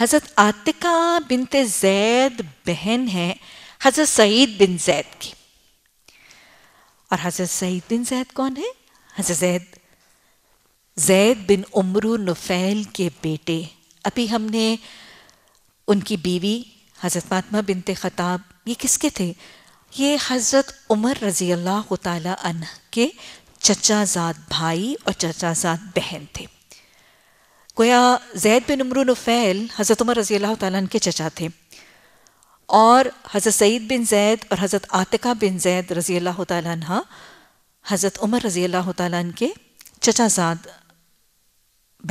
हज़रत आतिका बिनते जैद बहन है हज़रत सईद बिन जैद की और हज़रत सईद बिन जैद कौन है हज़रत जैद जैद बिन उमरू नुफैल के बेटे अभी हमने उनकी बीवी हज़रत फातमा बिनते ख़ताब ये किसके थे ये हज़रत उमर रज़ी अल्लाह तह के चचाजाद भाई और चचाजाद बहन थे गोया जैद बिन उमर नफ़ैल हज़रत उमर रज़ी अल्लाह ताला के चचा थे और हज़रत सईद बिन जैद और हज़रत आतिका बिन जैद रज़ी अल्लाह तह हज़रत उमर रज़ी अल्लाह ताला के चचाजाद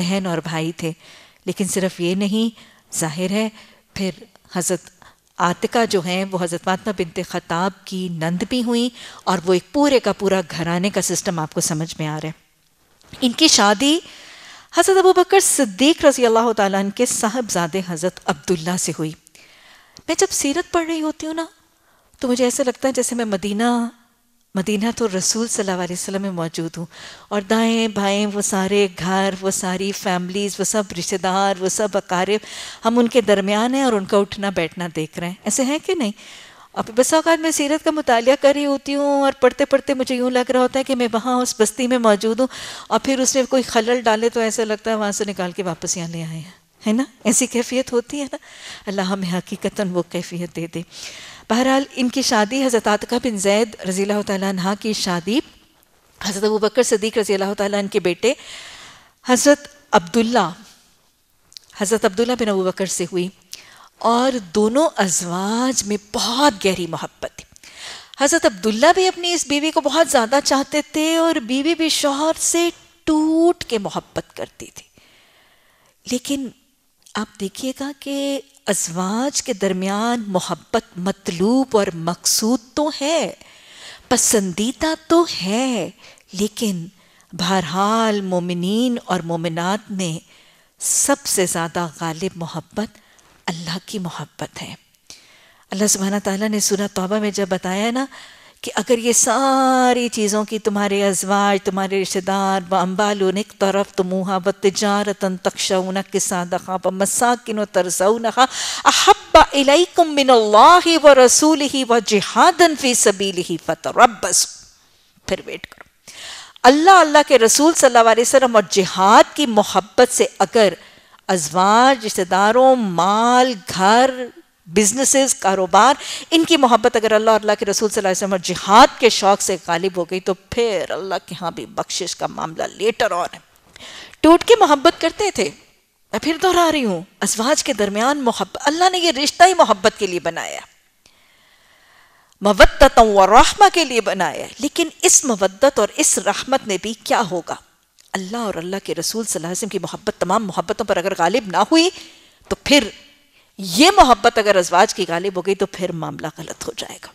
बहन और भाई थे लेकिन सिर्फ ये नहीं जाहिर है फिर हज़रत आतिका जो हैं वो हज़रत फातमा बिनते ख़ताब की नंद भी हुई और वो एक पूरे का पूरा घराने का सिस्टम आपको समझ में आ रहा है इनकी शादी हज़रत अबू बकर सिद्दीक रजी अल्लाह ताली के साहबजादे हज़रत अब्दुल्ला से हुई मैं जब सीरत पढ़ रही होती हूँ ना तो मुझे ऐसा लगता है जैसे मैं मदीना मदीना तो रसूल सल्लल्लाहु अलैहि वसल्लम में मौजूद हूँ और दाएं बाएं वो सारे घर वो सारी फैमिलीज़ वो सब रिश्तेदार वो सब अकारिब हम उनके दरमियान हैं और उनका उठना बैठना देख रहे हैं ऐसे हैं कि नहीं अब बस अवत मैं सीरत का मुताल कर रही होती हूँ और पढ़ते पढ़ते मुझे यूँ लग रहा होता है कि मैं वहाँ उस बस्ती में मौजूद हूँ और फिर उसने कोई खलल डाले तो ऐसा लगता है वहाँ से निकाल के वापस यहाँ ले आए हैं है ना ऐसी कैफियत होती है ना अल्लाह हमें हकीकता वो कैफियत दे दे बहरहाल इनकी शादी हज़रत आतका बिन जैद रज़ी तह की शादी हज़रत अबू बकर सदीक रजील्ला तन के बेटे हज़रत अब्दुल्ला हज़रत अब्दुल्ला बिन अबू बकर से हुई और दोनों अजवाज में बहुत गहरी मोहब्बत थी हज़रत अब्दुल्ला भी अपनी इस बीवी को बहुत ज़्यादा चाहते थे और बीवी भी शोहर से टूट के मोहब्बत करती थी लेकिन आप देखिएगा कि अजवाज के दरमियान मोहब्बत मतलूब और मकसूद तो है पसंदीदा तो है लेकिन बहरहाल मोमिन और मोमिनात में सबसे ज़्यादा गालिब मोहब्बत अल्लाह की मोहब्बत है अल्लाह सुबहाना तला ने सुना तोबा में जब बताया ना कि अगर ये सारी चीज़ों की तुम्हारे अजवाज तुम्हारे रिश्तेदार बम्बालून एक तरफ तो मुहा व तजारतन तकशा के सादखा व मसाकिन तरसौनखा अहब्बा इलैकुम मिन अल्लाह व रसूल ही व जिहादन फ़ी सबील ही फ़तरबस फिर वेट करो अल्लाह अल्लाह के रसूल सल्लल्लाहु अलैहि और जिहाद की मोहब्बत से अगर अजवाज रिश्तेदारों माल घर बिजनेसेस कारोबार इनकी मोहब्बत अगर अल्लाह और अल्लाह के रसूल सल्लल्लाहु और जिहाद के शौक से गालिब हो गई तो फिर अल्लाह के यहाँ भी बख्शिश का मामला लेटर और है टूट के मोहब्बत करते थे मैं फिर दोहरा रही हूँ अजवाज के दरमियान मोहब्बत अल्लाह ने यह रिश्ता ही मोहब्बत के लिए बनाया मवदत और रहमा के लिए बनाया लेकिन इस मवदत और इस रहमत में भी क्या होगा अल्लाह और अल्लाह के रसूल सल्लल्लाहु की मोहब्बत तमाम मोहब्बतों पर अगर गालिब ना हुई तो फिर ये मोहब्बत अगर अजवाज की गालिब हो गई तो फिर मामला गलत हो जाएगा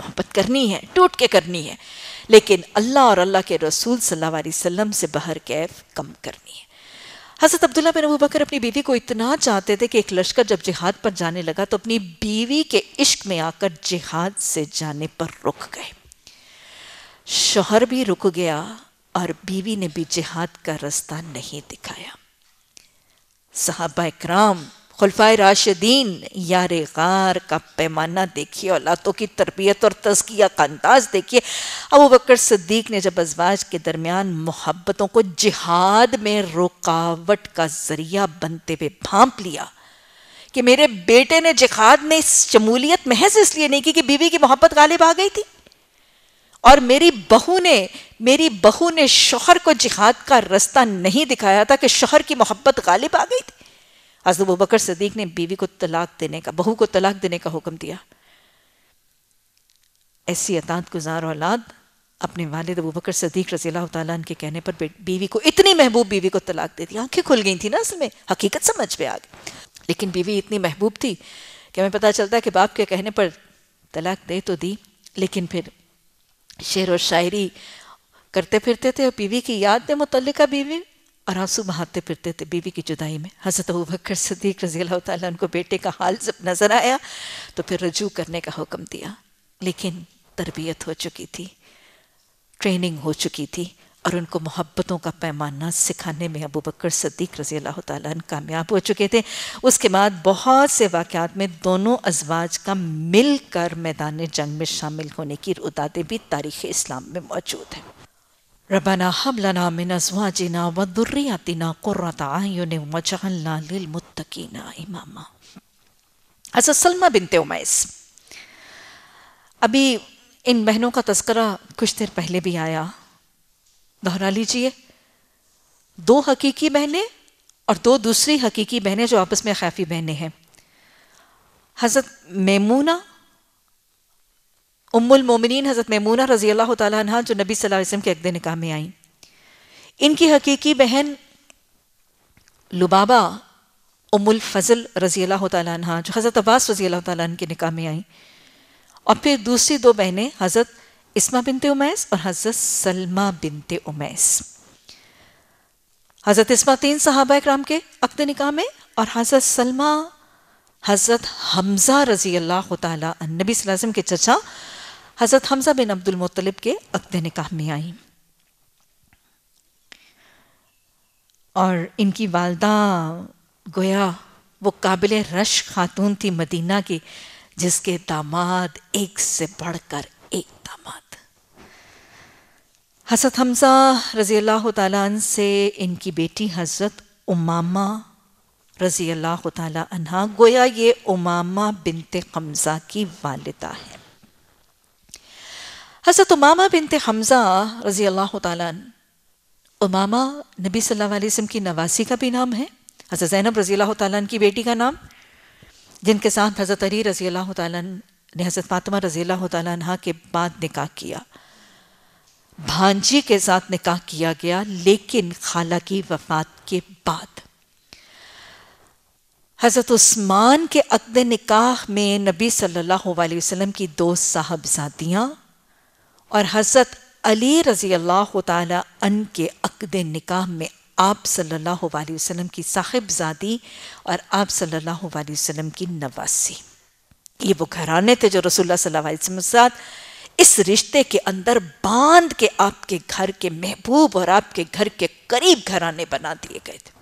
मोहब्बत करनी है टूट के करनी है लेकिन अल्लाह और अल्लाह के रसूल सल्लाम से बहर कैफ कम करनी है हजरत अब्दुल्ला बिन अबू बकर अपनी बीवी को इतना चाहते थे कि एक लश्कर जब जिहाद पर जाने लगा तो अपनी बीवी के इश्क में आकर जिहाद से जाने पर रुक गए शोहर भी रुक गया और बीवी ने भी जिहाद का रास्ता नहीं दिखाया साहबा कराम खुलफाय राशिदीन यार गार का पैमाना देखिए औलादों की तरबियत और तजकिया का अंदाज देखिए अबू बकर सद्दीक ने जब अजवाज के दरमियान मोहब्बतों को जिहाद में रुकावट का जरिया बनते हुए भांप लिया कि मेरे बेटे ने जिहाद में शमूलियत महज इसलिए नहीं की कि बीवी की मोहब्बत गालिब आ गई थी और मेरी बहू ने मेरी बहू ने शोहर को जिहाद का रास्ता नहीं दिखाया था कि शोहर की मोहब्बत गालिब आ गई थी हजरत तो बकर सदीक ने बीवी को तलाक देने का बहू को तलाक देने का हुक्म दिया ऐसी अतात गुजार औलाद अपने वालद अबू बकर सदीक रजी अल्लाह के कहने पर बीवी को इतनी महबूब बीवी को तलाक दे दी आंखें खुल गई थी ना असल में हकीकत समझ पे आ गई लेकिन बीवी इतनी महबूब थी कि हमें पता चलता है कि बाप के कहने पर तलाक दे तो दी लेकिन फिर शेर व शायरी करते फिरते थे और बीवी की याद में मुतलका बीवी और आंसू बहाते फिरते थे बीवी की जुदाई में हज़रत अबू बकर सदीक रजी अल्लाह ताला उनको बेटे का हाल जब नज़र आया तो फिर रजू करने का हुक्म दिया लेकिन तरबियत हो चुकी थी ट्रेनिंग हो चुकी थी और उनको मोहब्बतों का पैमाना सिखाने में अबू बकर सदीक रजी अल्लाह तन कामयाब हो चुके थे उसके बाद बहुत से वाक़ात में दोनों अजवाज का मिलकर मैदान जंग में शामिल होने की रुदातें भी तारीख़ इस्लाम में मौजूद हैं रबना हमलना मिन अजवाजिना व दुर्रियातिना कुर्रत आयुन वजअलना लिलमुत्तकीना इमामा हज़रत अच्छा, सलमा बिनते उमैस अभी इन बहनों का तस्करा कुछ देर पहले भी आया दोहरा लीजिए दो हकीकी बहनें और दो दूसरी हकीकी बहनें जो आपस में खैफी बहनें हैं हज़रत मेमूना उम्मुल मोमिनीन हज़रत मेमूना रज़ी अल्लाह तह जो नबी सल्लल्लाहु अलैहि वसल्लम के अकद निकाह में आई इनकी हकीकी बहन लुबाबा उमुल फजल रज़ी अल्लाह तह जो हज़रत अब्बास रज़ी अल्लाह तह के निकाह में आई और फिर दूसरी दो बहनें हज़रत इसमा बिनते उमैस और हज़रत सलमा बिनते उमैस हज़रत इसमा तीन सहाबा कराम के अक्त निका में और हज़रत सलमा हज़रत हमज़ा रज़ी अल्लाह तबी सलाजम के चचा हज़रत हमज़ा बिन अब्दुल मुतलब के अक्त निकाह में आई और इनकी वालदा गोया वो काबिल रश खातून थी मदीना की जिसके दामाद एक से बढ़कर हसरत हमज़ा रज़ी अल्लाह ताली से इनकी बेटी हज़रत उमामा रज़ी अल्लाह तहा गोया ये उमामा बिनते हमज़ा की वालदा है हज़रत उमामा बिनते हमज़ा रज़ी अल्लाह उमामा नबी सल्लल्लाहु अलैहि वसल्लम की नवासी का भी नाम है हज़रत ज़ैनब रज़ी अल्लाह तन की बेटी का नाम जिनके साथ हज़रत अली रज़ी अल्लाह तज़रत ने हज़रत फातिमा रज़ी अल्लाह तह के बाद निकाह किया भांजी के साथ निकाह किया गया लेकिन खाला की वफात के बाद हज़रत उस्मान के अकद निकाह में नबी सल्लल्लाहु अलैहि वसल्लम की दो साहबजादियां और हज़रत अली रज़ी अल्लाह तन के अकद निकाह में आप सल्लल्लाहु अलैहि वसल्लम की साहिबजादी और आप सल्लल्लाहु अलैहि वसल्लम की नवासी ये वो घराने थे जो रसूलुल्लाह सल्लल्लाहु अलैहि वसल्लम के साथ इस रिश्ते के अंदर बांध के आपके घर के महबूब और आपके घर के करीब घराने बना दिए गए थे